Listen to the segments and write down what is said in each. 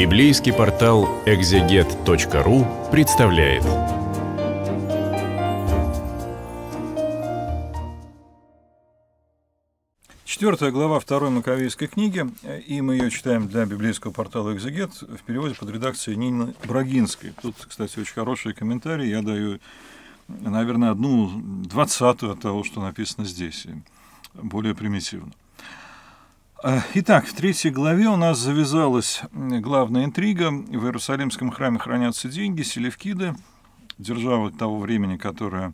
Библейский портал экзегет.ру представляет. Четвертая глава второй Маковейской книги, и мы ее читаем для библейского портала «Экзегет» в переводе под редакцией Нины Брагинской. Тут, кстати, очень хорошие комментарии. Я даю, наверное, одну двадцатую от того, что написано здесь, более примитивно. А, итак, в третьей главе у нас завязалась главная интрига. В Иерусалимском храме хранятся деньги, селевкиды, держава того времени, которая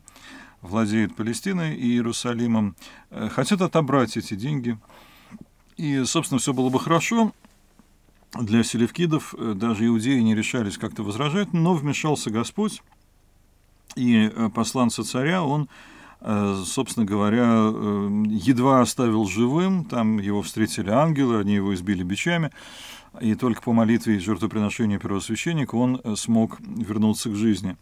владеет Палестиной и Иерусалимом, э, хотят отобрать эти деньги. И, собственно, все было бы хорошо, для селевкидов э, даже иудеи не решались как-то возражать, но вмешался Господь, и э, посланца царя он Э, собственно говоря, э, едва оставил живым, там его встретили ангелы, они его избили бичами, и только по молитве и жертвоприношению первосвященника он э, смог вернуться к жизни.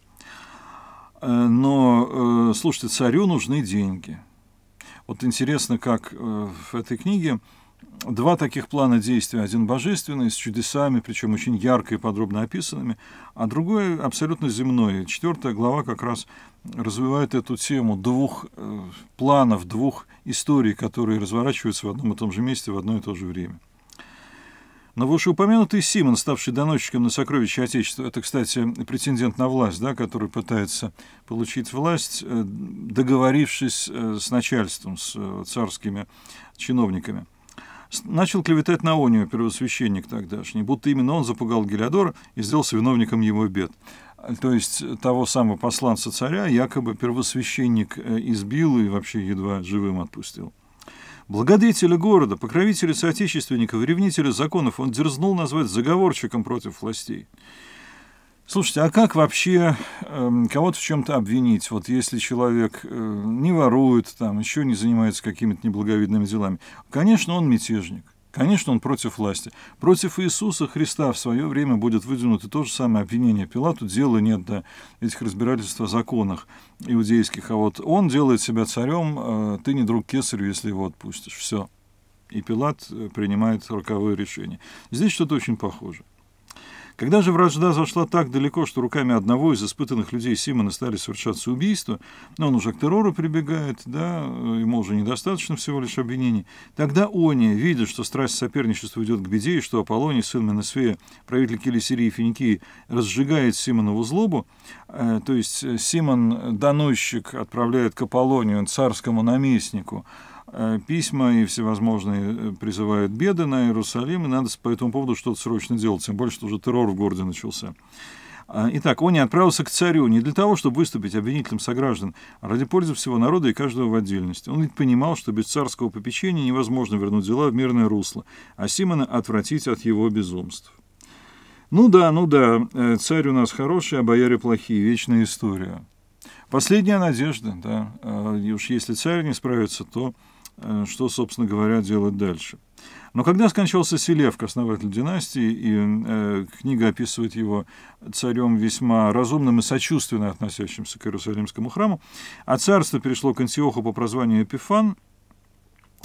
Но, слушайте, царю нужны деньги. Вот интересно, как в этой книге два таких плана действия. Один божественный, с чудесами, причем очень ярко и подробно описанными, а другой абсолютно земной. Четвертая глава как раз развивает эту тему двух э, планов, двух историй, которые разворачиваются в одном и том же месте в одно и то же время. Но вышеупомянутый Симон, ставший доносчиком на сокровище Отечества, это, кстати, претендент на власть, да, который пытается получить власть, э, договорившись э, с начальством, с царскими чиновниками. Начал клеветать на Онию, первосвященник тогдашний, будто именно он запугал Гелиодора и сделался виновником его бед э, то есть э, того самого посланца царя, якобы первосвященник э, избил и вообще едва живым отпустил. Благодетеля города, покровителя соотечественников и ревнителя законов он дерзнул назвать заговорщиком против властей. Слушайте, а как вообще э, кого-то в чем-то обвинить? Вот если человек э, не ворует, там, еще не занимается какими-то неблаговидными делами, конечно, он мятежник. Конечно, он против власти. Против Иисуса Христа в свое время будет выдвинуто то же самое обвинение Пилату. Дела нет до этих разбирательств о законах иудейских. А вот он делает себя царем, э, ты не друг кесарю, если его отпустишь. Все. И Пилат э, принимает роковое решение. Здесь что-то очень похоже. Когда же вражда зашла так далеко, что руками одного из испытанных людей Симона стали совершаться убийства, но он уже к террору прибегает, да, ему уже недостаточно всего лишь обвинений, тогда они видя, что страсть соперничества идет к беде, и что Аполлоний, сын Менесфея, правитель Келесирии и Финикии, разжигает Симонову злобу, э, то есть э, Симон, доносчик, отправляет к Аполлонию, царскому наместнику, Э, письма и всевозможные э, призывают беды на Иерусалим, и надо по этому поводу что-то срочно делать, тем более, что уже террор в городе начался. А, итак, он не отправился к царю не для того, чтобы выступить обвинителем сограждан, а ради пользы всего народа и каждого в отдельности. Он ведь понимал, что без царского попечения невозможно вернуть дела в мирное русло, а Симона отвратить от его безумств. Ну да, ну да, э, царь у нас хороший, а бояре плохие, вечная история. Последняя надежда, да. А, и уж если царь не справится, то Э, что, собственно говоря, делать дальше. Но когда скончался Селевк, основатель династии, и э, книга описывает его царем весьма разумным и сочувственно относящимся к Иерусалимскому храму, а царство перешло к Антиоху по прозванию Эпифан,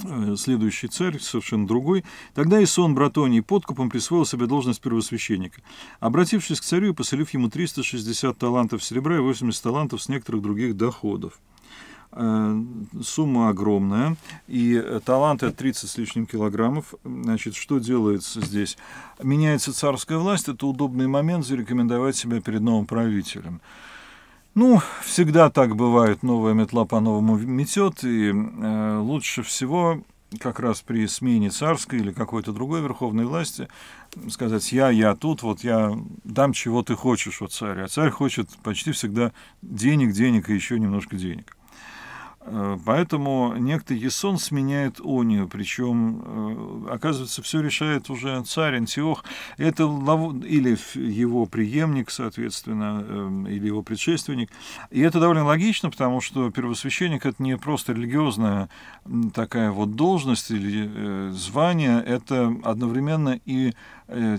э, следующий царь, совершенно другой, тогда и сон Братоний подкупом присвоил себе должность первосвященника, обратившись к царю и поселив ему 360 талантов серебра и 80 талантов с некоторых других доходов. Э, сумма огромная, и талант это 30 с лишним килограммов. Значит, что делается здесь? Меняется царская власть, это удобный момент зарекомендовать себя перед новым правителем. Ну, всегда так бывает, новая метла по-новому метет, и э, лучше всего как раз при смене царской или какой-то другой верховной власти сказать «я, я тут, вот я дам, чего ты хочешь, вот царь». А царь хочет почти всегда денег, денег и еще немножко денег. Э, поэтому некто Есон сменяет Онию, причем, э, оказывается, все решает уже царь Антиох. Это лов... или его преемник, соответственно, эм, или его предшественник. И это довольно логично, потому что первосвященник — это не просто религиозная такая вот должность или э, звание, это одновременно и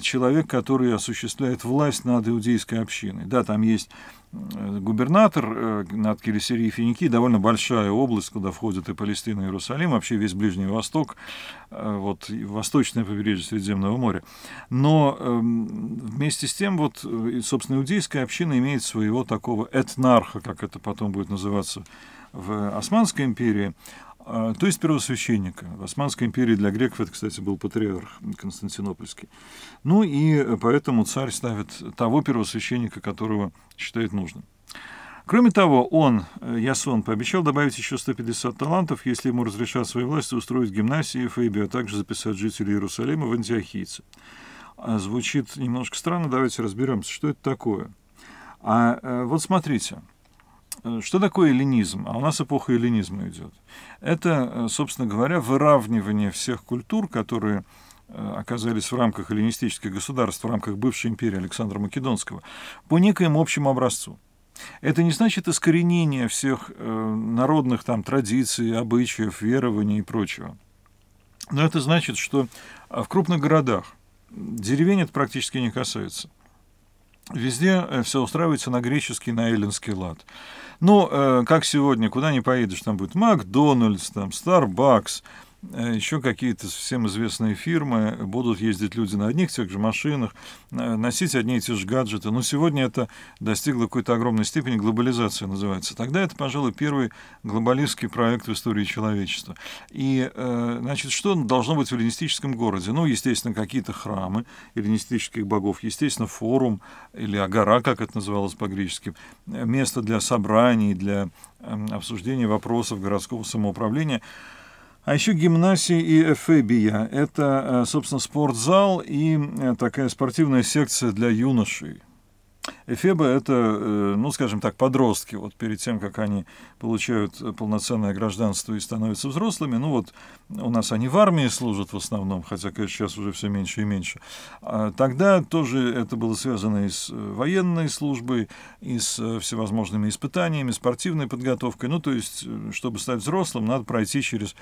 человек, который осуществляет власть над иудейской общиной. Да, там есть Э, губернатор э, над Келесирией и Финики, довольно большая область, куда входят и Палестина, и Иерусалим, вообще весь Ближний Восток, э, вот восточное побережье Средиземного моря. Но эм, вместе с тем, вот, собственно, иудейская община имеет своего такого этнарха, как это потом будет называться в Османской империи, а, то есть первосвященника. В Османской империи для греков это, кстати, был патриарх Константинопольский. Ну и поэтому царь ставит того первосвященника, которого считает нужным. Кроме того, он, э, Ясон, пообещал добавить еще 150 талантов, если ему разрешат свои власти устроить гимнасии Фейби, а также записать жителей Иерусалима в антиохийцы. А, звучит немножко странно, давайте разберемся, что это такое. А э, вот смотрите – Э, что такое эллинизм? А у нас эпоха эллинизма идет. Это, э, собственно говоря, выравнивание всех культур, которые э, оказались в рамках эллинистических государств, в рамках бывшей империи Александра Македонского, по некоему общему образцу. Это не значит искоренение всех народных там, традиций, обычаев, верований и прочего. Но это значит, что в крупных городах деревень это практически не касается. Везде все устраивается на греческий, на эллинский лад. Ну, э, как сегодня, куда не поедешь, там будет Макдональдс, там Starbucks, Э, еще какие-то всем известные фирмы, будут ездить люди на одних тех же машинах, э, носить одни и те же гаджеты. Но сегодня это достигло какой-то огромной степени глобализации, называется. Тогда это, пожалуй, первый глобалистский проект в истории человечества. И, э, значит, что должно быть в эллинистическом городе? Ну, естественно, какие-то храмы эллинистических богов, естественно, форум или агора, как это называлось по-гречески, место для собраний, для эм, обсуждения вопросов городского самоуправления – а еще гимнасия и эфебия – это, э, собственно, спортзал и э, такая спортивная секция для юношей. Эфебы — это, э, ну, скажем так, подростки. Вот перед тем, как они получают полноценное гражданство и становятся взрослыми, ну вот у нас они в армии служат в основном, хотя, конечно, сейчас уже все меньше и меньше. А тогда тоже это было связано и с э, военной службой, и с э, всевозможными испытаниями, спортивной подготовкой. Ну, то есть, чтобы стать взрослым, надо пройти через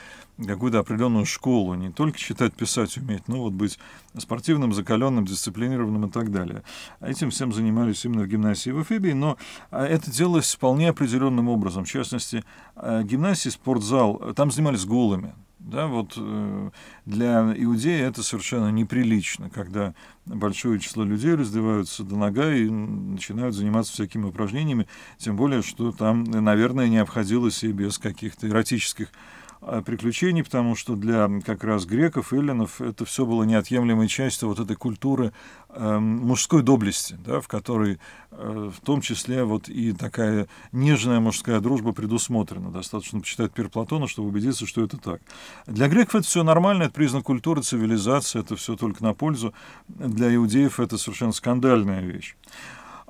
какую-то определенную школу, не только читать, писать уметь, но вот быть спортивным, закаленным, дисциплинированным и так далее. А этим всем занимались именно в гимназий в Эфебии, но а, это делалось вполне определенным образом. В частности, э, гимназии, спортзал, э, там занимались голыми. Да, вот э, для иудея это совершенно неприлично, когда большое число людей раздеваются до нога и начинают заниматься всякими упражнениями, тем более, что там, наверное, не обходилось и без каких-то эротических Э, приключений, потому что для как раз греков, эллинов это все было неотъемлемой частью вот этой культуры э, мужской доблести, да, в которой э, в том числе вот и такая нежная мужская дружба предусмотрена. Достаточно почитать Пир Платона, чтобы убедиться, что это так. Для греков это все нормально, это признак культуры, цивилизации, это все только на пользу. Для иудеев это совершенно скандальная вещь.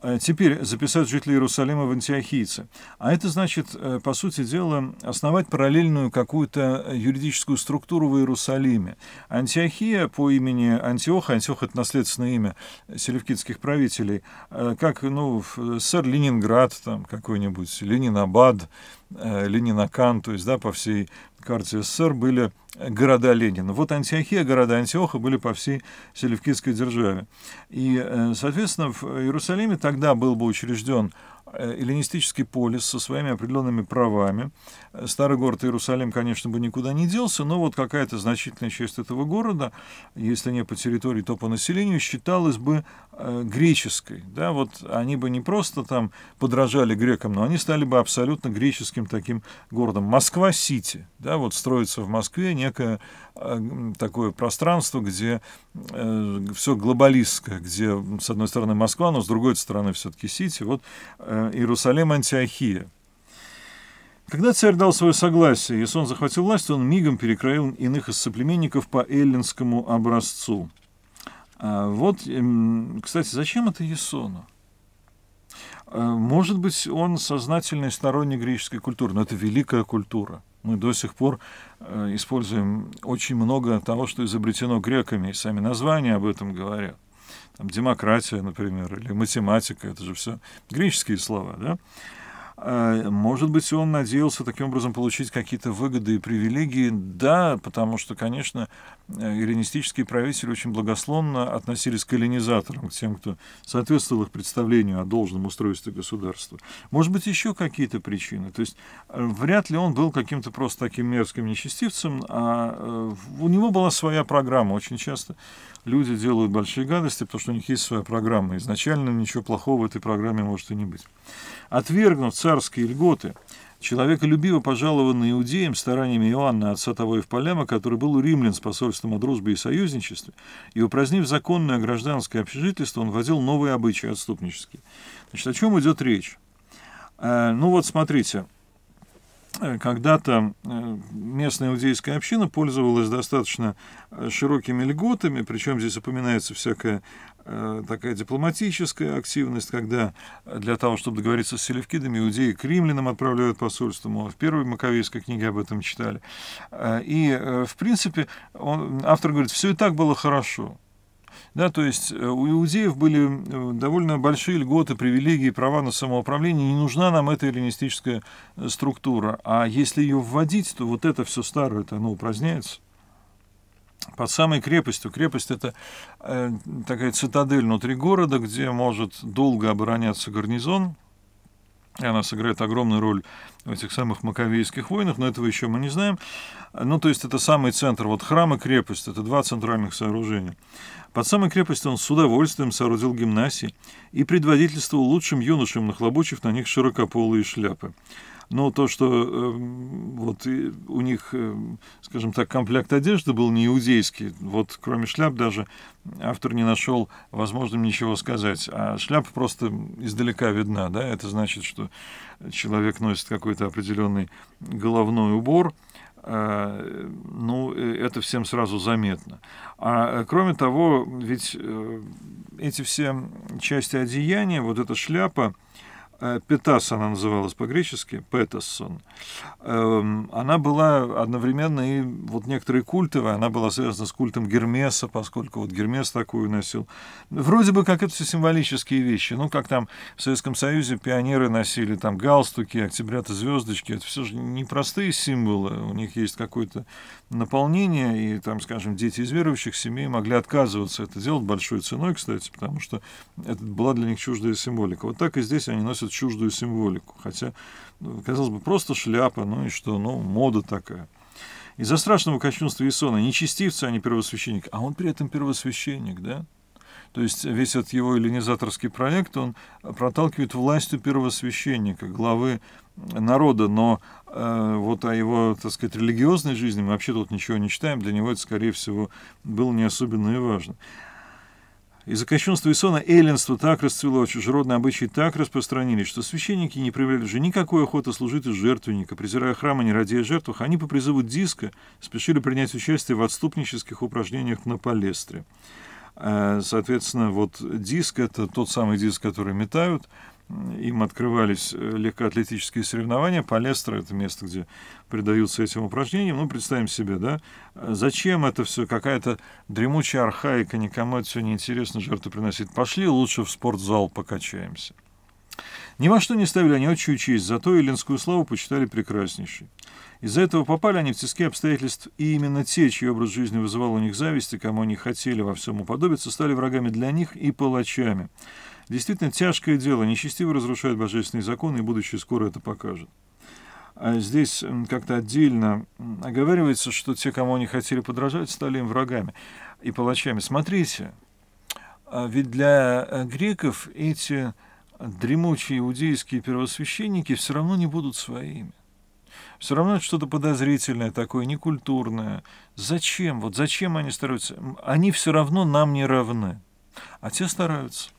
Э, теперь записать жителей Иерусалима в антиохийцы. А это значит, э, по сути дела, основать параллельную какую-то юридическую структуру в Иерусалиме. Антиохия по имени Антиоха, Антиох — это наследственное имя селевкидских правителей, э, как, ну, сэр Ленинград там какой-нибудь, Ленинабад, Ленинакан, то есть, да, по всей карте СССР были города Ленина. Вот Антиохия, города Антиоха были по всей Селевкидской державе. И, э, соответственно, в Иерусалиме тогда был бы учрежден Э, эллинистический полис со своими определенными правами. Э, старый город Иерусалим, конечно, бы никуда не делся, но вот какая-то значительная часть этого города, если не по территории, то по населению, считалась бы э, греческой. Да? Вот они бы не просто там подражали грекам, но они стали бы абсолютно греческим таким городом. Москва-Сити. Да? Вот строится в Москве некая такое пространство, где э, все глобалистское, где, с одной стороны, Москва, но с другой стороны все-таки Сити, вот э, Иерусалим Антиохия. Когда царь дал свое согласие, если он захватил власть, он мигом перекроил иных из соплеменников по эллинскому образцу. А вот, эм, кстати, зачем это Есону? Э, может быть, он сознательный сторонник греческой культуры, но это великая культура. Мы до сих пор э, используем очень много того, что изобретено греками, и сами названия об этом говорят. Там демократия, например, или математика, это же все греческие слова, да? А, может быть, он надеялся таким образом получить какие-то выгоды и привилегии? Да, потому что, конечно, э, эллинистические правители очень благословно относились к колонизаторам, к тем, кто соответствовал их представлению о должном устройстве государства. Может быть, еще какие-то причины. То есть, э, вряд ли он был каким-то просто таким мерзким нечестивцем, а э, у него была своя программа. Очень часто люди делают большие гадости, потому что у них есть своя программа. Изначально ничего плохого в этой программе может и не быть. Отвергнув царские льготы, человеколюбиво пожалованный иудеям стараниями Иоанна, отца того Евполема, который был у римлян с посольством о дружбе и союзничестве, и упразднив законное гражданское общежительство, он вводил новые обычаи отступнические. Значит, о чем идет речь? Э, ну вот, смотрите, Э, когда-то э, местная иудейская община пользовалась достаточно э, широкими льготами, причем здесь упоминается всякая такая дипломатическая активность, когда для того, чтобы договориться с селевкидами, иудеи к римлянам отправляют посольство, мы в первой Маковейской книге об этом читали. И, в принципе, он, автор говорит, все и так было хорошо. Да, то есть э, у иудеев были э, довольно большие льготы, привилегии, права на самоуправление. Не нужна нам эта эллинистическая э, структура. А если ее вводить, то вот это все старое, это оно упраздняется под самой крепостью. Крепость – это э, такая цитадель внутри города, где может долго обороняться гарнизон, и она сыграет огромную роль в этих самых маковейских войнах, но этого еще мы не знаем. Ну, то есть это самый центр, вот храм и крепость, это два центральных сооружения. Под самой крепостью он с удовольствием соорудил гимнасии и предводительствовал лучшим юношам, нахлобучив на них широкополые шляпы. Но то, что э, вот и, у них, э, скажем так, комплект одежды был не иудейский, вот кроме шляп даже автор не нашел возможным ничего сказать. А шляпа просто издалека видна, да, это значит, что человек носит какой-то определенный головной убор – Э, ну, э, это всем сразу заметно. А э, кроме того, ведь эти все части одеяния, вот эта шляпа, Э, Петас она называлась по-гречески, Петассон. Эм, она была одновременно и вот некоторые культовые, она была связана с культом Гермеса, поскольку вот Гермес такую носил. Вроде бы как это все символические вещи, ну как там в Советском Союзе пионеры носили там галстуки, октябрята, звездочки, это все же непростые символы, у них есть какое-то наполнение, и там, скажем, дети из верующих семей могли отказываться это делать большой ценой, кстати, потому что это была для них чуждая символика. Вот так и здесь они носят чуждую символику. Хотя, ну, казалось бы, просто шляпа, ну и что, ну, мода такая. Из-за страшного кощунства Иисона не чистивцы, а не первосвященник, а он при этом первосвященник, да? То есть весь этот его эллинизаторский проект, он проталкивает властью первосвященника, главы народа, но э, вот о его, так сказать, религиозной жизни мы вообще тут ничего не читаем, для него это, скорее всего, было не особенно и важно. Из-за кощунства Исона эллинство так расцвело, чужеродные обычаи так распространились, что священники не проявляли же никакой охоты служить из жертвенника. Презирая храмы не ради жертвах, они по призыву диска спешили принять участие в отступнических упражнениях на палестре. Э, соответственно, вот диск — это тот самый диск, который метают — им открывались э, легкоатлетические соревнования. Палестра — это место, где предаются этим упражнениям. Ну, представим себе, да, зачем это все, какая-то дремучая архаика, никому это все неинтересно жертву приносить. Пошли лучше в спортзал покачаемся. Ни во что не ставили они отчую честь, зато Еленскую славу почитали прекраснейшей. Из-за этого попали они в тиски обстоятельств, и именно те, чей образ жизни вызывал у них зависть, и кому они хотели во всем уподобиться, стали врагами для них и палачами. Действительно тяжкое дело. Нечестиво разрушают божественные законы, и будущее скоро это покажет. А здесь как-то отдельно оговаривается, что те, кому они хотели подражать, стали им врагами и палачами. Смотрите, а ведь для э, греков эти дремучие иудейские первосвященники все равно не будут своими. Все равно что-то подозрительное такое, некультурное. Зачем? Вот зачем они стараются? Они все равно нам не равны. А те стараются.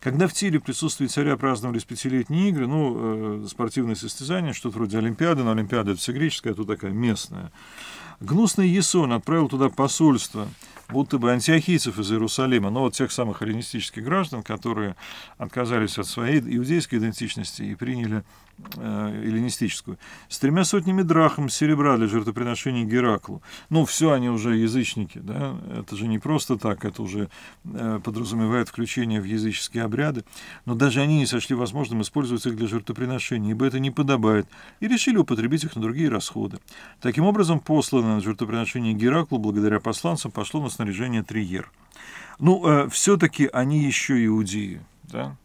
Когда в Тире в присутствии царя праздновались пятилетние игры, ну, э, спортивные состязания, что-то вроде Олимпиады, но Олимпиада это греческая, а тут такая местная. Гнусный Есон отправил туда посольство будто бы антиохийцев из Иерусалима, но ну, вот тех самых эллинистических граждан, которые отказались от своей иудейской идентичности и приняли э, эллинистическую, с тремя сотнями драхом серебра для жертвоприношений Гераклу. Ну, все они уже язычники, да, это же не просто так, это уже э, подразумевает включение в языческие обряды, но даже они не сочли возможным использовать их для жертвоприношений, ибо это не подобает, и решили употребить их на другие расходы. Таким образом, посланное на жертвоприношение Гераклу благодаря посланцам пошло на снаряжение Триер. Ну, э, все-таки они еще иудеи, да?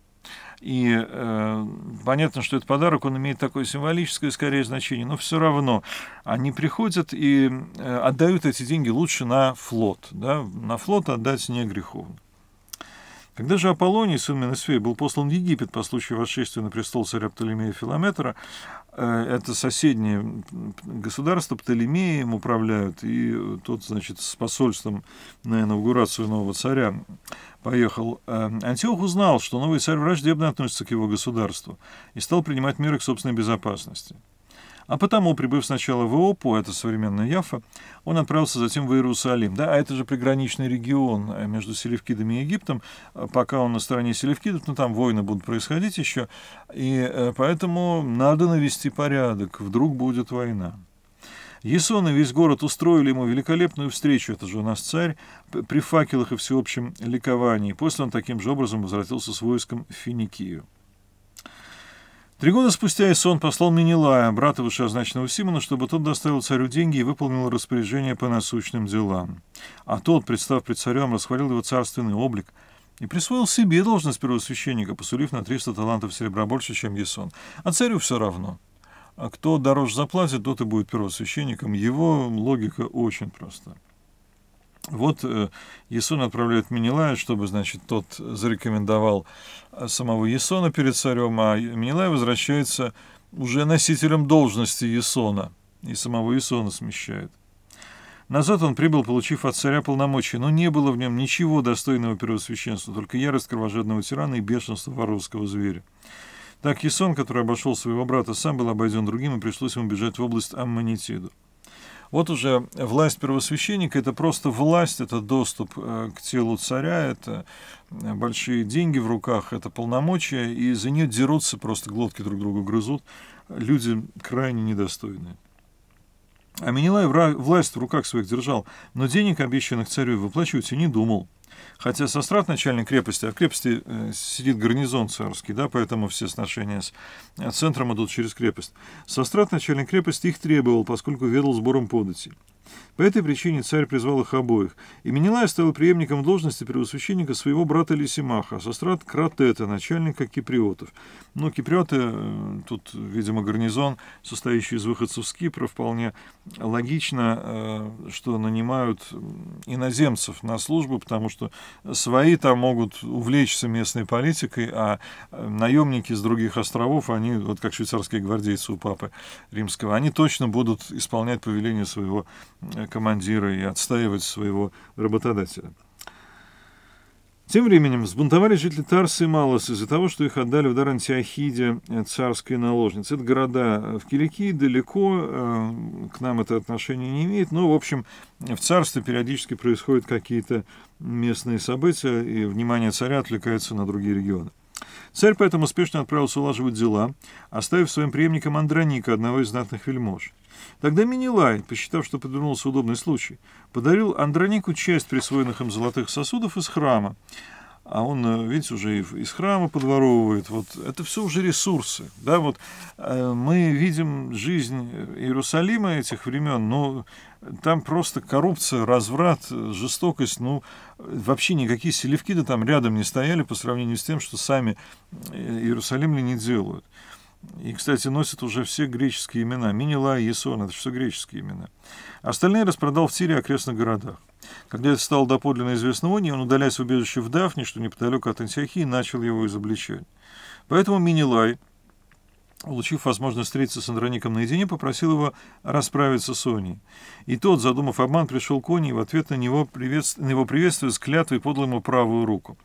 И э, понятно, что этот подарок, он имеет такое символическое, скорее, значение, но все равно они приходят и э, отдают эти деньги лучше на флот, да? На флот отдать не греховно. Когда же Аполлоний, сын Менесфей, был послан в Египет по случаю восшествия на престол царя Птолемея Филометра, э, это соседнее государство, Птолемеем управляют, и тот, значит, с посольством на инаугурацию нового царя поехал. Э, Антиох узнал, что новый царь враждебно относится к его государству и стал принимать меры к собственной безопасности. А потому, прибыв сначала в Иопу, это современная Яфа, он отправился затем в Иерусалим. Да, а это же приграничный регион э, между Селевкидами и Египтом. Э, пока он на стороне Селевкидов, но там войны будут происходить еще. И э, поэтому надо навести порядок, вдруг будет война. Ясон и весь город устроили ему великолепную встречу, это же у нас царь, при факелах и всеобщем ликовании. После он таким же образом возвратился с войском в Финикию. Три года спустя Исон послал Минилая, брата вышеозначенного Симона, чтобы тот доставил царю деньги и выполнил распоряжение по насущным делам. А тот, представ пред царем, расхвалил его царственный облик и присвоил себе должность первосвященника, посулив на 300 талантов серебра больше, чем Есон. А царю все равно. А кто дороже заплатит, тот и будет первосвященником. Его логика очень проста. Вот Ясон э, отправляет Менелая, чтобы, значит, тот зарекомендовал э, самого Ясона перед царем, а Менелай возвращается уже носителем должности Ясона и самого Ясона смещает. Назад он прибыл, получив от царя полномочия, но не было в нем ничего достойного первосвященства, только ярость кровожадного тирана и бешенство воровского зверя. Так Ясон, который обошел своего брата, сам был обойден другим, и пришлось ему бежать в область Амманитиду. Вот уже власть первосвященника – это просто власть, это доступ э, к телу царя, это э, большие деньги в руках, это полномочия, и за нее дерутся, просто глотки друг другу грызут. Люди крайне недостойные. Аминилай Менелай власть в руках своих держал, но денег, обещанных царю, выплачивать и не думал. Хотя сострат начальник крепости, а в крепости э, сидит гарнизон царский, да, поэтому все сношения с э, центром идут через крепость. Сострат начальник крепости их требовал, поскольку ведал сбором податей. По этой причине царь призвал их обоих, и Менелай стал преемником должности первосвященника своего брата Лисимаха, сострат Кратета, начальника киприотов. Но ну, киприоты, э, тут, видимо, гарнизон, состоящий из выходцев с Кипра, вполне логично, э, что нанимают иноземцев на службу, потому что свои там могут увлечься местной политикой, а э, наемники с других островов, они, вот как швейцарские гвардейцы у папы римского, они точно будут исполнять повеление своего Э, командира и отстаивать своего работодателя. Тем временем взбунтовали жители Тарсы и Малос из-за того, что их отдали в дар Антиохиде э, царской наложницы. Это города э, в Киликии, далеко, к нам это отношение не имеет, но, в общем, в царстве периодически происходят какие-то местные события, и внимание царя отвлекается на другие регионы. Царь поэтому спешно отправился улаживать дела, оставив своим преемником Андроника, одного из знатных вельмож. Тогда Минилай, посчитав, что подвернулся удобный случай, подарил Андронику часть присвоенных им золотых сосудов из храма, а он, э, видите, уже из храма подворовывает. Вот это все уже ресурсы. Да, вот э, мы видим жизнь Иерусалима этих времен, но там просто коррупция, разврат, жестокость, ну, вообще никакие селевки-то там рядом не стояли по сравнению с тем, что сами э, иерусалимляне делают. И, кстати, носят уже все греческие имена. Минила и Есон — это все греческие имена. Остальные распродал в Тире окрестных городах. Когда это стало доподлинно известно Онии, он, удаляясь в убежище в Дафне, что неподалеку от Антиохии, начал его изобличать. Поэтому Минилай — получив возможность встретиться с Андроником наедине, попросил его расправиться с Соней. И тот, задумав обман, пришел к Оне и в ответ на, него приветств... на его приветствие с клятвой подал ему правую руку.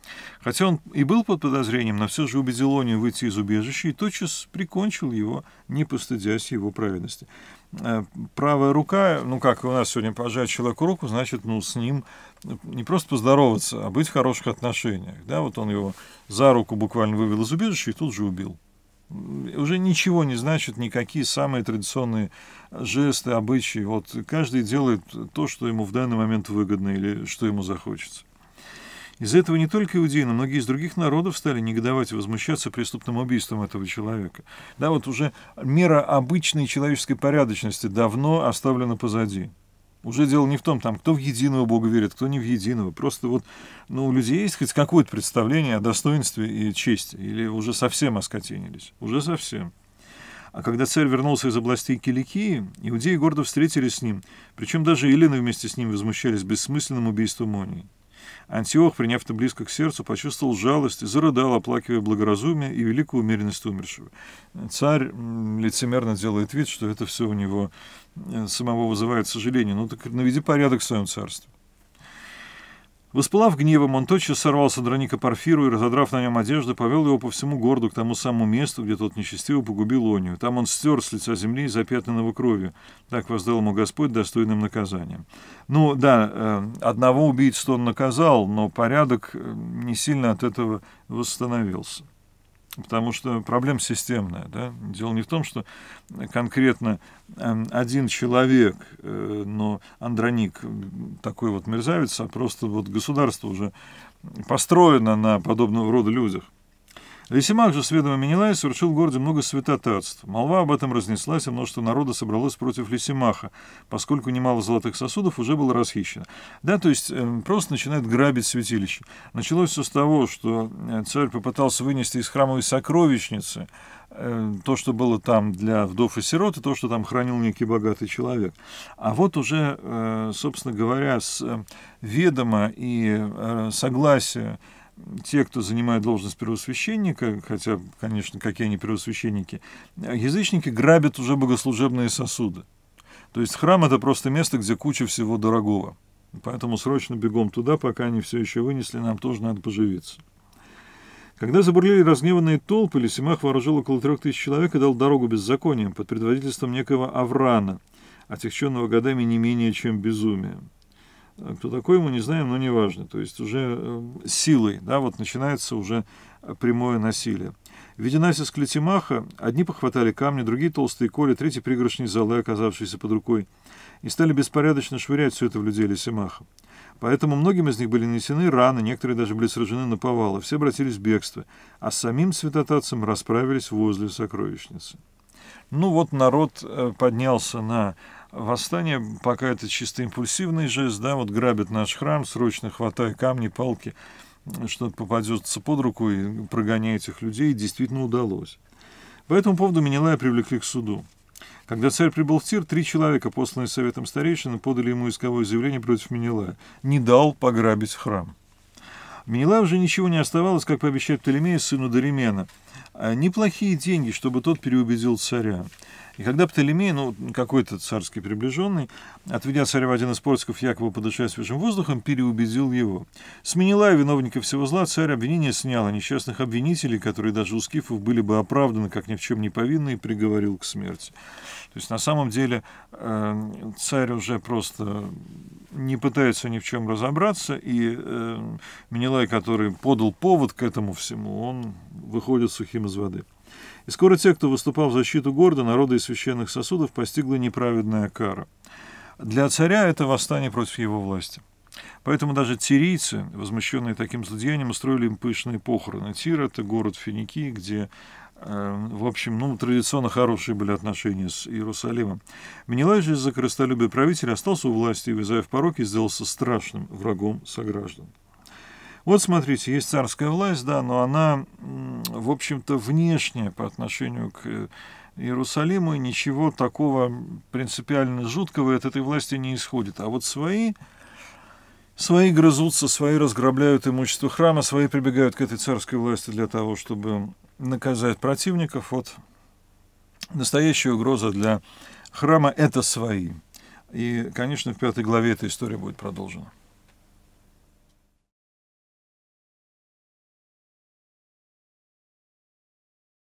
Хотя он и был под подозрением, но все же убедил Оню выйти из убежища и тотчас прикончил его, не постыдясь его праведности. Э, правая рука, ну как у нас сегодня пожать человеку руку, значит, ну с ним не просто поздороваться, а быть в хороших отношениях. Да, вот он его за руку буквально вывел из убежища и тут же убил уже ничего не значат никакие самые традиционные жесты, обычаи. Вот каждый делает то, что ему в данный момент выгодно или что ему захочется. Из-за этого не только иудеи, но многие из других народов стали негодовать и возмущаться преступным убийством этого человека. Да, вот уже мера обычной человеческой порядочности давно оставлена позади. Уже дело не в том, там, кто в единого Бога верит, кто не в единого. Просто вот, ну, у людей есть хоть какое-то представление о достоинстве и чести. Или уже совсем оскотинились. Уже совсем. А когда царь вернулся из областей Киликии, иудеи гордо встретились с ним. Причем даже Елены вместе с ним возмущались бессмысленным убийством Монии. Антиох, приняв это близко к сердцу, почувствовал жалость и зарыдал, оплакивая благоразумие и великую умеренность умершего. Царь лицемерно делает вид, что это все у него э, самого вызывает сожаление. Ну так наведи порядок в своем царстве. Воспылав гневом, он тотчас сорвал содраника Порфиру и, разодрав на нем одежду, повел его по всему городу к тому самому месту, где тот нечестиво погубил Онию. Там он стер с лица земли запятнанного кровью. Так воздал ему Господь достойным наказанием. Ну да, э, одного убийцу он наказал, но порядок э, не сильно от этого восстановился. Потому что проблема системная. Да? Дело не в том, что конкретно эм, один человек, э, но Андроник такой вот мерзавец, а просто вот государство уже построено на подобного рода людях. Лисимах же сведомо ведома Менелая совершил в городе много святотатств. Молва об этом разнеслась, и множество народа собралось против Лисимаха, поскольку немало золотых сосудов уже было расхищено. Да, то есть э, просто начинает грабить святилище. Началось все с того, что э, царь попытался вынести из храмовой сокровищницы э, то, что было там для вдов и сирот, и то, что там хранил некий богатый человек. А вот уже, э, собственно говоря, с ведома и согласия те, кто занимает должность первосвященника, хотя, конечно, какие они первосвященники, язычники грабят уже богослужебные сосуды. То есть храм – это просто место, где куча всего дорогого. Поэтому срочно бегом туда, пока они все еще вынесли, нам тоже надо поживиться. Когда забурлили разгневанные толпы, Лисимах вооружил около трех тысяч человек и дал дорогу беззакониям под предводительством некого Аврана, отягченного годами не менее чем безумием. А кто такой, мы не знаем, но неважно. То есть уже э, силой, да, вот начинается уже прямое насилие. Веденася с Клетимаха, одни похватали камни, другие толстые коли, третьи пригоршни золы, оказавшиеся под рукой, и стали беспорядочно швырять все это в людей Лисимаха. Поэтому многим из них были нанесены раны, некоторые даже были сражены на повалы все обратились в бегство, а с самим святотатцем расправились возле сокровищницы. Ну вот народ э, поднялся на восстание, пока это чисто импульсивный жест, да, вот грабят наш храм, срочно хватай камни, палки, что-то попадется под руку и прогоняя этих людей, действительно удалось. По этому поводу Менелая привлекли к суду. Когда царь прибыл в Тир, три человека, посланные советом старейшины, подали ему исковое заявление против Менелая. Не дал пограбить храм. Менелаю уже ничего не оставалось, как пообещать Птолемею сыну Доремена. «А неплохие деньги, чтобы тот переубедил царя. И когда Птолемей, ну, какой-то царский приближенный, отведя царя в один из портков, якобы подышая свежим воздухом, переубедил его. С Менелая, виновника всего зла, царь обвинение снял, а несчастных обвинителей, которые даже у скифов были бы оправданы, как ни в чем не повинны, и приговорил к смерти. То есть, на самом деле, э, царь уже просто не пытается ни в чем разобраться, и э, Менелай, который подал повод к этому всему, он выходит сухим из воды. И скоро те, кто выступал в защиту города, народа и священных сосудов, постигла неправедная кара. Для царя это восстание против его власти. Поэтому даже тирийцы, возмущенные таким злодеянием, устроили им пышные похороны. Тир – это город Финикии, где э, в общем, ну, традиционно хорошие были отношения с Иерусалимом. Менелай же из-за крестолюбия правителя остался у власти, и, вязая в пороке, сделался страшным врагом сограждан. Вот смотрите, есть царская власть, да, но она, в общем-то, внешняя по отношению к э, Иерусалиму, и ничего такого принципиально жуткого от этой власти не исходит. А вот свои, свои грызутся, свои разграбляют имущество храма, свои прибегают к этой царской власти для того, чтобы наказать противников. Вот настоящая угроза для храма – это свои. И, конечно, в пятой главе эта история будет продолжена.